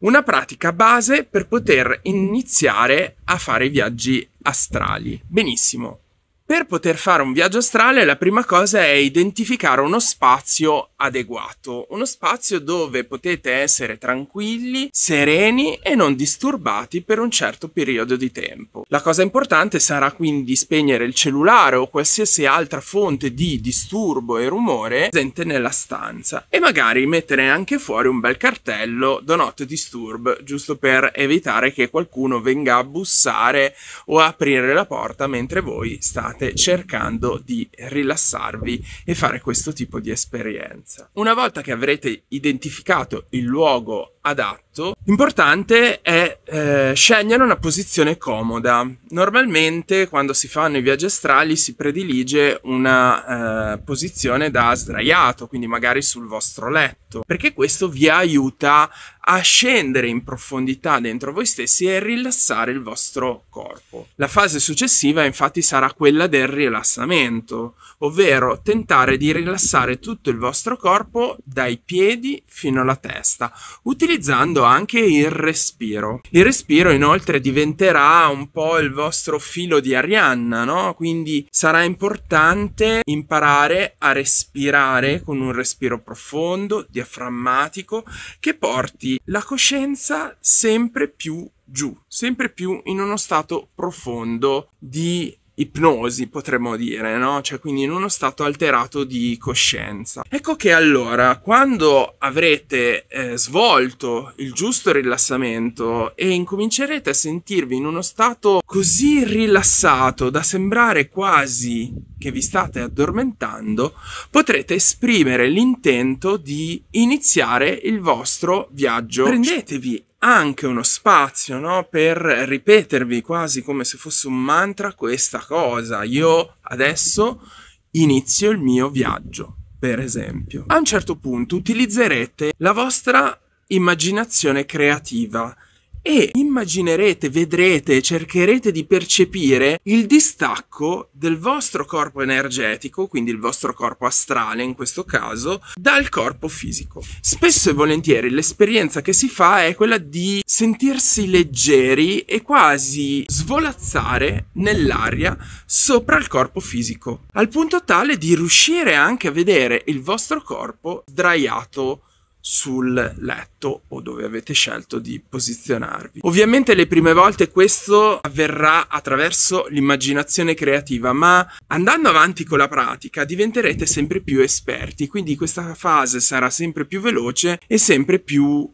una pratica base per poter iniziare a fare viaggi astrali. Benissimo. Per poter fare un viaggio astrale la prima cosa è identificare uno spazio adeguato, uno spazio dove potete essere tranquilli, sereni e non disturbati per un certo periodo di tempo. La cosa importante sarà quindi spegnere il cellulare o qualsiasi altra fonte di disturbo e rumore presente nella stanza e magari mettere anche fuori un bel cartello Do not disturb giusto per evitare che qualcuno venga a bussare o aprire la porta mentre voi state state cercando di rilassarvi e fare questo tipo di esperienza. Una volta che avrete identificato il luogo adatto, l'importante è eh, scegliano una posizione comoda. Normalmente quando si fanno i viaggi astrali si predilige una eh, posizione da sdraiato, quindi magari sul vostro letto, perché questo vi aiuta a scendere in profondità dentro voi stessi e rilassare il vostro corpo. La fase successiva infatti sarà quella del rilassamento, ovvero tentare di rilassare tutto il vostro corpo dai piedi fino alla testa, utilizzando anche il respiro. Il il respiro inoltre diventerà un po' il vostro filo di Arianna, no? Quindi sarà importante imparare a respirare con un respiro profondo, diaframmatico, che porti la coscienza sempre più giù, sempre più in uno stato profondo di ipnosi, potremmo dire, no? Cioè, quindi in uno stato alterato di coscienza. Ecco che allora, quando avrete eh, svolto il giusto rilassamento e incomincerete a sentirvi in uno stato così rilassato da sembrare quasi che vi state addormentando, potrete esprimere l'intento di iniziare il vostro viaggio. Prendetevi anche uno spazio no? per ripetervi quasi come se fosse un mantra questa cosa. Io adesso inizio il mio viaggio, per esempio. A un certo punto utilizzerete la vostra immaginazione creativa e immaginerete, vedrete, cercherete di percepire il distacco del vostro corpo energetico, quindi il vostro corpo astrale in questo caso, dal corpo fisico. Spesso e volentieri l'esperienza che si fa è quella di sentirsi leggeri e quasi svolazzare nell'aria sopra il corpo fisico, al punto tale di riuscire anche a vedere il vostro corpo sdraiato sul letto o dove avete scelto di posizionarvi. Ovviamente le prime volte questo avverrà attraverso l'immaginazione creativa, ma andando avanti con la pratica diventerete sempre più esperti, quindi questa fase sarà sempre più veloce e sempre più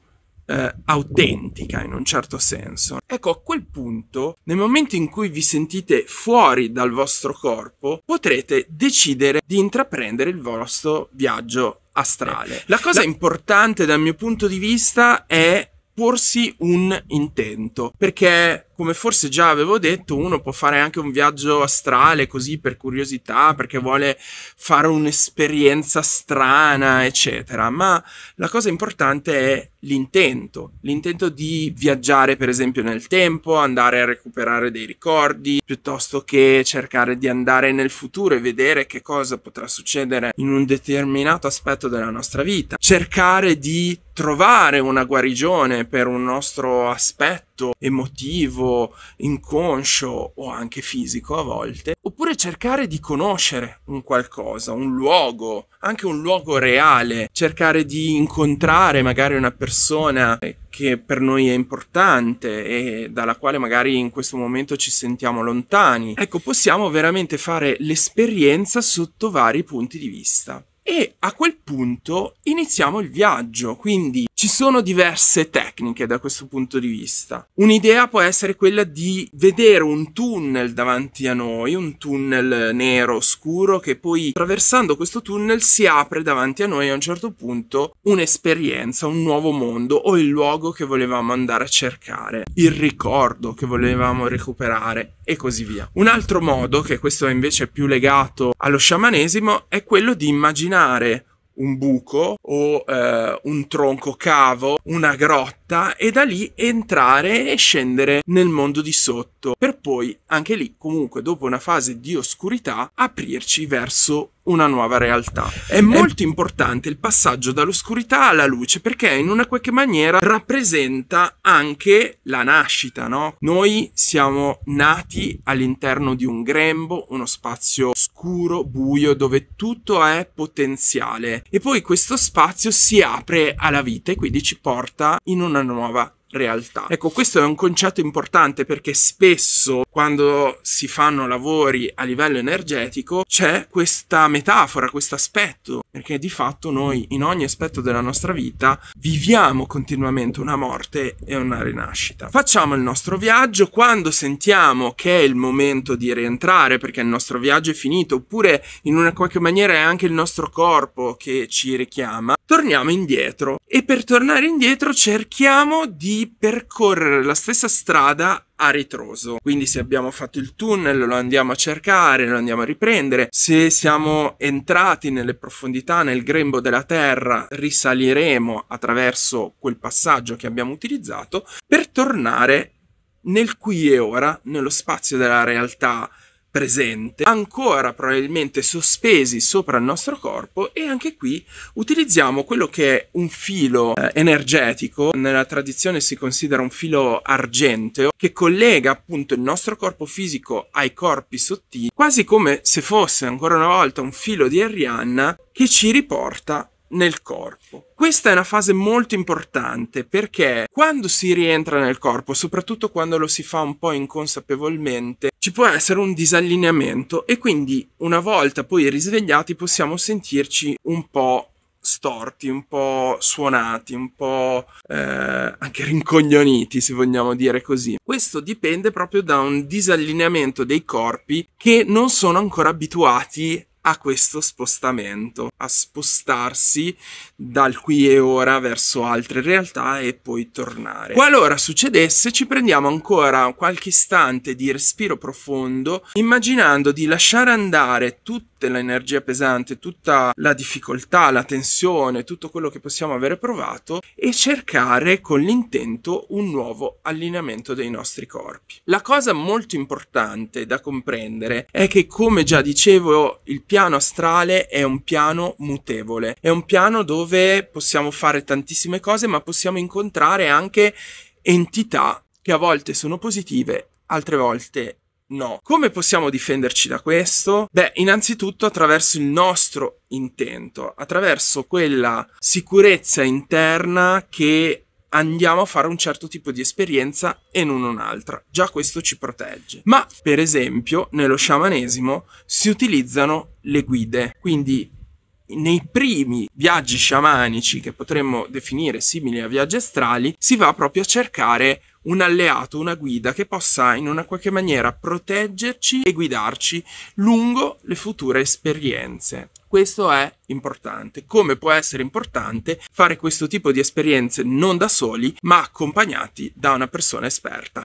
eh, autentica in un certo senso. Ecco, a quel punto, nel momento in cui vi sentite fuori dal vostro corpo, potrete decidere di intraprendere il vostro viaggio astrale. Eh, la cosa importante dal mio punto di vista è porsi un intento, perché come forse già avevo detto, uno può fare anche un viaggio astrale così per curiosità, perché vuole fare un'esperienza strana, eccetera, ma la cosa importante è l'intento, l'intento di viaggiare per esempio nel tempo, andare a recuperare dei ricordi, piuttosto che cercare di andare nel futuro e vedere che cosa potrà succedere in un determinato aspetto della nostra vita, cercare di trovare una guarigione per un nostro aspetto emotivo, inconscio o anche fisico a volte, oppure cercare di conoscere un qualcosa, un luogo, anche un luogo reale, cercare di incontrare magari una persona che per noi è importante e dalla quale magari in questo momento ci sentiamo lontani. Ecco, possiamo veramente fare l'esperienza sotto vari punti di vista. E a quel punto iniziamo il viaggio, quindi ci sono diverse tecniche da questo punto di vista. Un'idea può essere quella di vedere un tunnel davanti a noi, un tunnel nero scuro che poi attraversando questo tunnel si apre davanti a noi a un certo punto un'esperienza, un nuovo mondo o il luogo che volevamo andare a cercare, il ricordo che volevamo recuperare e così via. Un altro modo, che questo invece è più legato allo sciamanesimo, è quello di immaginare un buco o eh, un tronco cavo, una grotta e da lì entrare e scendere nel mondo di sotto per poi anche lì comunque dopo una fase di oscurità aprirci verso una nuova realtà. È molto importante il passaggio dall'oscurità alla luce perché in una qualche maniera rappresenta anche la nascita, no? Noi siamo nati all'interno di un grembo, uno spazio scuro, buio, dove tutto è potenziale e poi questo spazio spazio si apre alla vita e quindi ci porta in una nuova realtà. Ecco, questo è un concetto importante perché spesso quando si fanno lavori a livello energetico, c'è questa metafora, questo aspetto, perché di fatto noi in ogni aspetto della nostra vita viviamo continuamente una morte e una rinascita. Facciamo il nostro viaggio quando sentiamo che è il momento di rientrare perché il nostro viaggio è finito, oppure in una qualche maniera è anche il nostro corpo che ci richiama, torniamo indietro e per tornare indietro cerchiamo di percorrere la stessa strada a ritroso. Quindi se abbiamo fatto il tunnel lo andiamo a cercare, lo andiamo a riprendere. Se siamo entrati nelle profondità, nel grembo della terra, risaliremo attraverso quel passaggio che abbiamo utilizzato per tornare nel qui e ora, nello spazio della realtà presente, ancora probabilmente sospesi sopra il nostro corpo e anche qui utilizziamo quello che è un filo eh, energetico, nella tradizione si considera un filo argenteo, che collega appunto il nostro corpo fisico ai corpi sottili, quasi come se fosse ancora una volta un filo di Arianna che ci riporta nel corpo. Questa è una fase molto importante perché quando si rientra nel corpo, soprattutto quando lo si fa un po' inconsapevolmente, ci può essere un disallineamento e quindi una volta poi risvegliati possiamo sentirci un po' storti, un po' suonati, un po' eh, anche rincoglioniti, se vogliamo dire così. Questo dipende proprio da un disallineamento dei corpi che non sono ancora abituati a questo spostamento, a spostarsi dal qui e ora verso altre realtà e poi tornare. Qualora succedesse, ci prendiamo ancora qualche istante di respiro profondo, immaginando di lasciare andare tutta l'energia pesante, tutta la difficoltà, la tensione, tutto quello che possiamo avere provato e cercare con l'intento un nuovo allineamento dei nostri corpi. La cosa molto importante da comprendere è che, come già dicevo, il piano piano astrale è un piano mutevole, è un piano dove possiamo fare tantissime cose, ma possiamo incontrare anche entità che a volte sono positive, altre volte no. Come possiamo difenderci da questo? Beh, innanzitutto attraverso il nostro intento, attraverso quella sicurezza interna che andiamo a fare un certo tipo di esperienza e non un'altra. Già questo ci protegge. Ma, per esempio, nello sciamanesimo si utilizzano le guide, quindi nei primi viaggi sciamanici che potremmo definire simili a viaggi astrali, si va proprio a cercare un alleato, una guida che possa in una qualche maniera proteggerci e guidarci lungo le future esperienze. Questo è importante. Come può essere importante fare questo tipo di esperienze non da soli, ma accompagnati da una persona esperta.